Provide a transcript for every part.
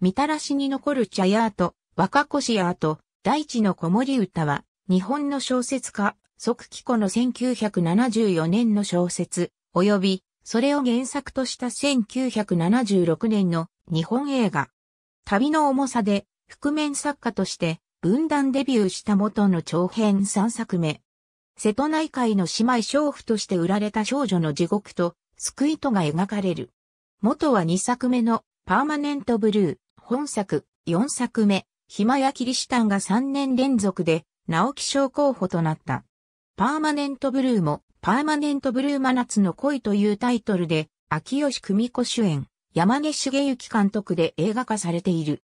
みたらしに残る茶屋と、若越屋と、大地の子守歌は、日本の小説家、即帰子の1974年の小説、及び、それを原作とした1976年の日本映画。旅の重さで、覆面作家として、分断デビューした元の長編3作目。瀬戸内海の姉妹娼婦として売られた少女の地獄と、救いとが描かれる。元は2作目のパーマネントブルー、本作、4作目、暇やキリシタンが3年連続で、直木賞候補となった。パーマネントブルーも、パーマネントブルー真夏の恋というタイトルで、秋吉久美子主演、山根茂之監督で映画化されている。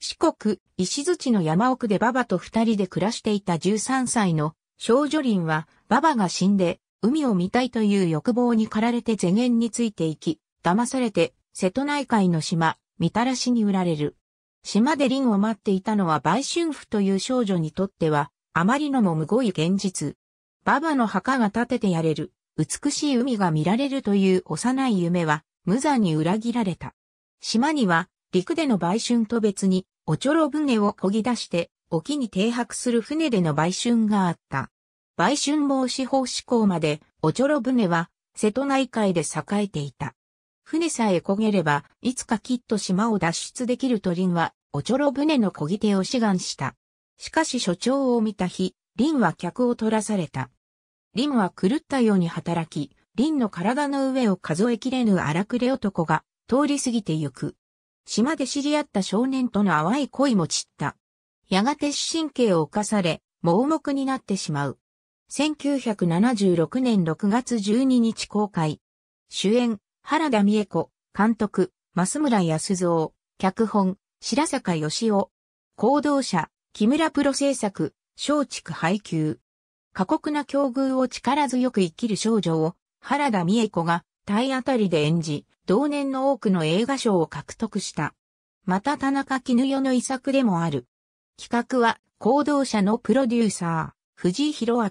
四国、石槌の山奥で馬場と二人で暮らしていた13歳の少女林は、馬場が死んで、海を見たいという欲望に駆られて世間についていき、騙されて、瀬戸内海の島、みたらしに売られる。島でンを待っていたのは売春婦という少女にとっては、あまりのもむごい現実。ババの墓が建ててやれる、美しい海が見られるという幼い夢は、無残に裏切られた。島には、陸での売春と別に、おちょろ船を漕ぎ出して、沖に停泊する船での売春があった。売春防止法施行まで、おちょろ船は、瀬戸内海で栄えていた。船さえ焦げれば、いつかきっと島を脱出できるとリンは、おちょろ船の漕ぎ手を志願した。しかし所長を見た日、リンは客を取らされた。リンは狂ったように働き、リンの体の上を数えきれぬ荒くれ男が通り過ぎてゆく。島で知り合った少年との淡い恋も散った。やがて死神経を犯され、盲目になってしまう。1976年6月12日公開。主演、原田美恵子、監督、増村康造、脚本、白坂義夫。行動者、木村プロ制作、松竹配給。過酷な境遇を力強く生きる少女を、原田美恵子が体当たりで演じ、同年の多くの映画賞を獲得した。また田中絹代の遺作でもある。企画は、行動者のプロデューサー、藤井博明。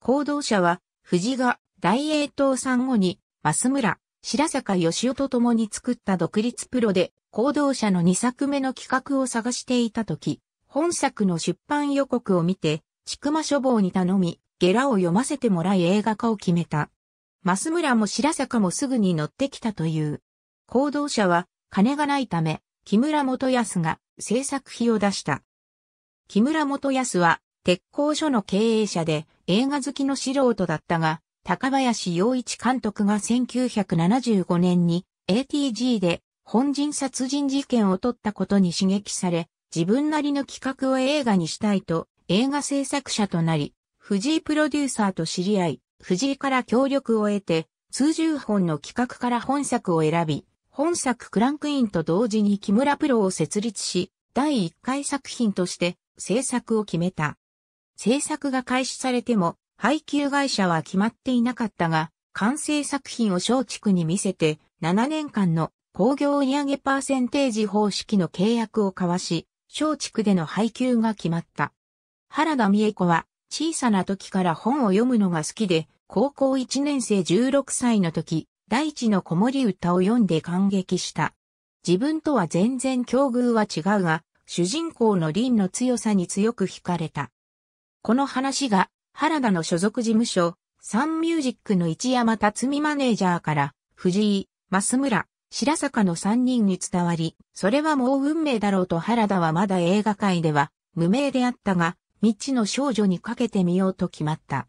行動者は、藤が大英東産後に、増村、白坂義夫と共に作った独立プロで、行動者の2作目の企画を探していた時、本作の出版予告を見て、ちくま書房に頼み、ゲラを読ませてもらい映画化を決めた。増村も白坂もすぐに乗ってきたという。行動者は、金がないため、木村元康が制作費を出した。木村元康は、鉄工所の経営者で映画好きの素人だったが、高林洋一監督が1975年に ATG で本人殺人事件を撮ったことに刺激され、自分なりの企画を映画にしたいと映画制作者となり、藤井プロデューサーと知り合い、藤井から協力を得て、数十本の企画から本作を選び、本作クランクインと同時に木村プロを設立し、第1回作品として制作を決めた。制作が開始されても配給会社は決まっていなかったが、完成作品を松竹に見せて、7年間の工業売上パーセンテージ方式の契約を交わし、松竹での配給が決まった。原田美恵子は、小さな時から本を読むのが好きで、高校1年生16歳の時、大地の子守歌を読んで感激した。自分とは全然境遇は違うが、主人公の凛の強さに強く惹かれた。この話が原田の所属事務所、サンミュージックの一山辰美マネージャーから、藤井、増村、白坂の3人に伝わり、それはもう運命だろうと原田はまだ映画界では無名であったが、未知の少女にかけてみようと決まった。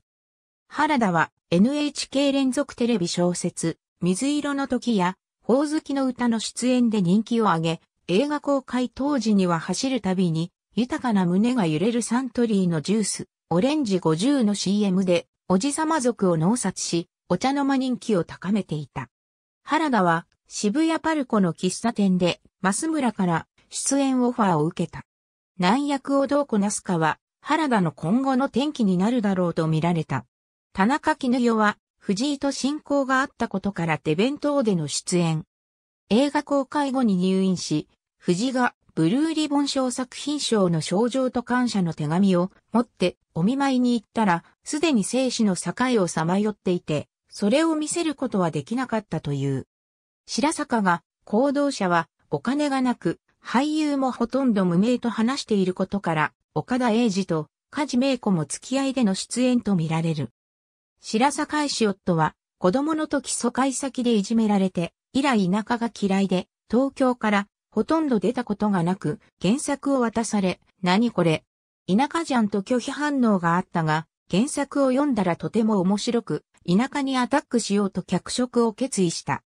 原田は NHK 連続テレビ小説、水色の時や、ほおずきの歌の出演で人気を上げ、映画公開当時には走るたびに、豊かな胸が揺れるサントリーのジュース、オレンジ50の CM で、おじさま族を農殺し、お茶の間人気を高めていた。原田は、渋谷パルコの喫茶店で、増村から出演オファーを受けた。難役をどうこなすかは、原田の今後の転機になるだろうと見られた。田中絹代は、藤井と親交があったことからデベントでの出演。映画公開後に入院し、藤井がブルーリボン賞作品賞の賞状と感謝の手紙を持ってお見舞いに行ったら、すでに生死の境をさまよっていて、それを見せることはできなかったという。白坂が、行動者はお金がなく、俳優もほとんど無名と話していることから、岡田英二と梶名子も付き合いでの出演とみられる。白坂石夫は、子供の時疎開先でいじめられて、以来田舎が嫌いで、東京からほとんど出たことがなく、原作を渡され、何これ。田舎じゃんと拒否反応があったが、原作を読んだらとても面白く、田舎にアタックしようと脚色を決意した。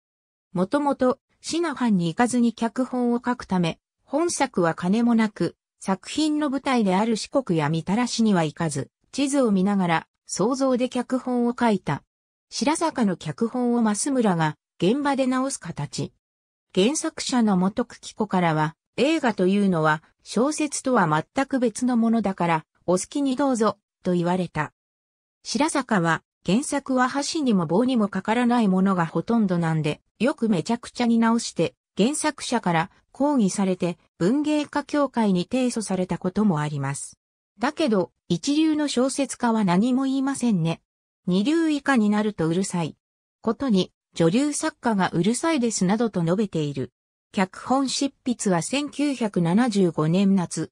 もともと、シナファンに行かずに脚本を書くため、本作は金もなく、作品の舞台である四国やみたらしには行かず、地図を見ながら、想像で脚本を書いた。白坂の脚本を増村が現場で直す形。原作者の元久紀子からは、映画というのは小説とは全く別のものだから、お好きにどうぞ、と言われた。白坂は、原作は箸にも棒にもかからないものがほとんどなんで、よくめちゃくちゃに直して、原作者から抗議されて文芸家協会に提訴されたこともあります。だけど、一流の小説家は何も言いませんね。二流以下になるとうるさい。ことに、女流作家がうるさいですなどと述べている。脚本執筆は1975年夏。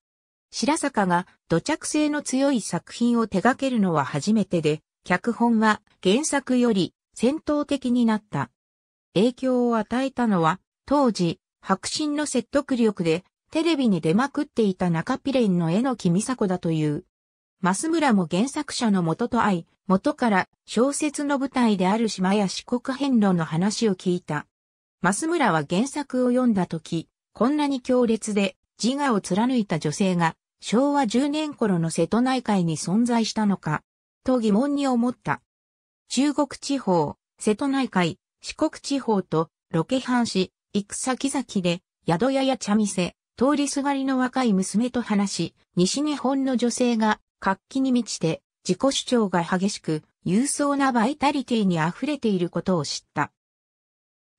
白坂が土着性の強い作品を手掛けるのは初めてで、脚本は原作より戦闘的になった。影響を与えたのは、当時、白真の説得力で、テレビに出まくっていた中ピレンの絵の木美佐子だという。増村も原作者の元と会い、元から小説の舞台である島や四国遍路の話を聞いた。増村は原作を読んだ時、こんなに強烈で自我を貫いた女性が昭和10年頃の瀬戸内海に存在したのか、と疑問に思った。中国地方、瀬戸内海、四国地方とロケハンし、行く先々で宿屋や茶店、通りすがりの若い娘と話し、西日本の女性が活気に満ちて自己主張が激しく、勇壮なバイタリティに溢れていることを知った。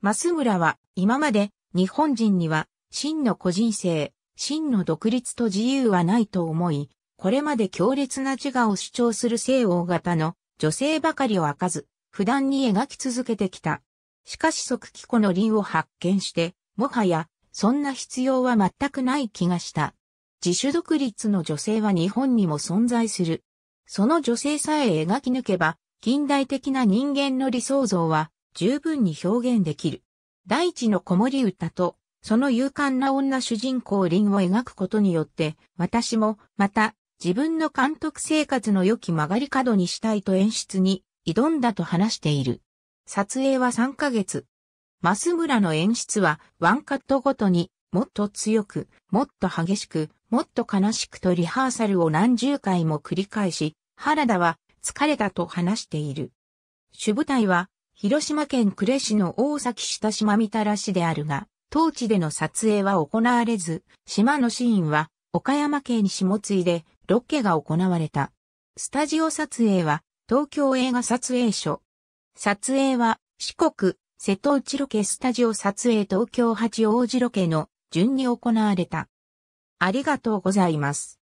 増村は今まで日本人には真の個人性、真の独立と自由はないと思い、これまで強烈な自我を主張する西欧型の女性ばかりを開かず、普段に描き続けてきた。しかし即帰湖の輪を発見して、もはや、そんな必要は全くない気がした。自主独立の女性は日本にも存在する。その女性さえ描き抜けば、近代的な人間の理想像は十分に表現できる。大地の子守歌と、その勇敢な女主人公林を描くことによって、私も、また、自分の監督生活の良き曲がり角にしたいと演出に挑んだと話している。撮影は3ヶ月。マス村の演出はワンカットごとにもっと強く、もっと激しく、もっと悲しくとリハーサルを何十回も繰り返し、原田は疲れたと話している。主舞台は広島県呉市の大崎下島みたらしであるが、当地での撮影は行われず、島のシーンは岡山県下津井でロケが行われた。スタジオ撮影は東京映画撮影所。撮影は四国、瀬戸内ロケスタジオ撮影東京八王子ロケの順に行われた。ありがとうございます。